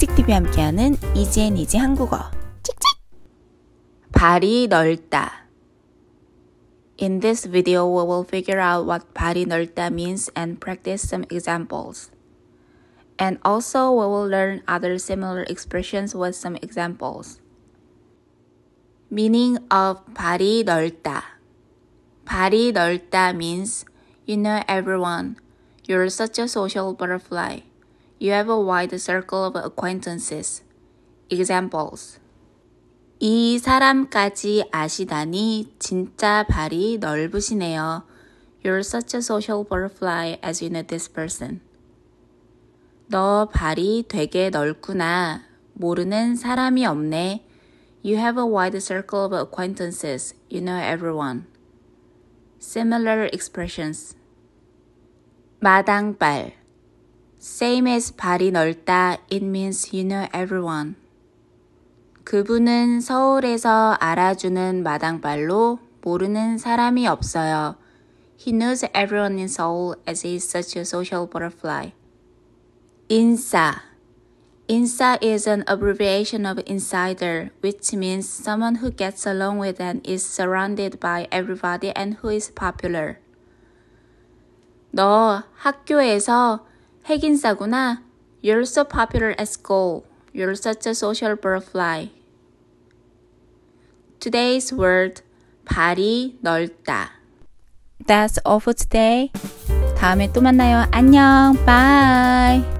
찍찍TV 함께하는 이지앤이지 한국어 발이 넓다 In this video, we will figure out what 발이 넓다 means and practice some examples. And also, we will learn other similar expressions with some examples. Meaning of 발이 넓다 발이 넓다 means, you know everyone, you're such a social butterfly. You have a wide circle of acquaintances. Examples. 이 사람까지 아시다니 진짜 발이 넓으시네요. You're such a social butterfly as you know this person. 너 발이 되게 넓구나. 모르는 사람이 없네. You have a wide circle of acquaintances. You know everyone. Similar expressions. 마당발 Same as 발이 넓다, it means you know everyone. 그분은 서울에서 알아주는 마당발로 모르는 사람이 없어요. He knows everyone in Seoul as he is such a social butterfly. 인싸 INSA is an abbreviation of insider, which means someone who gets along with and is surrounded by everybody and who is popular. 너 학교에서 핵인싸구나. You're so popular a s g o o l You're such a social butterfly. Today's word, 발이 넓다. That's all for today. 다음에 또 만나요. 안녕. Bye.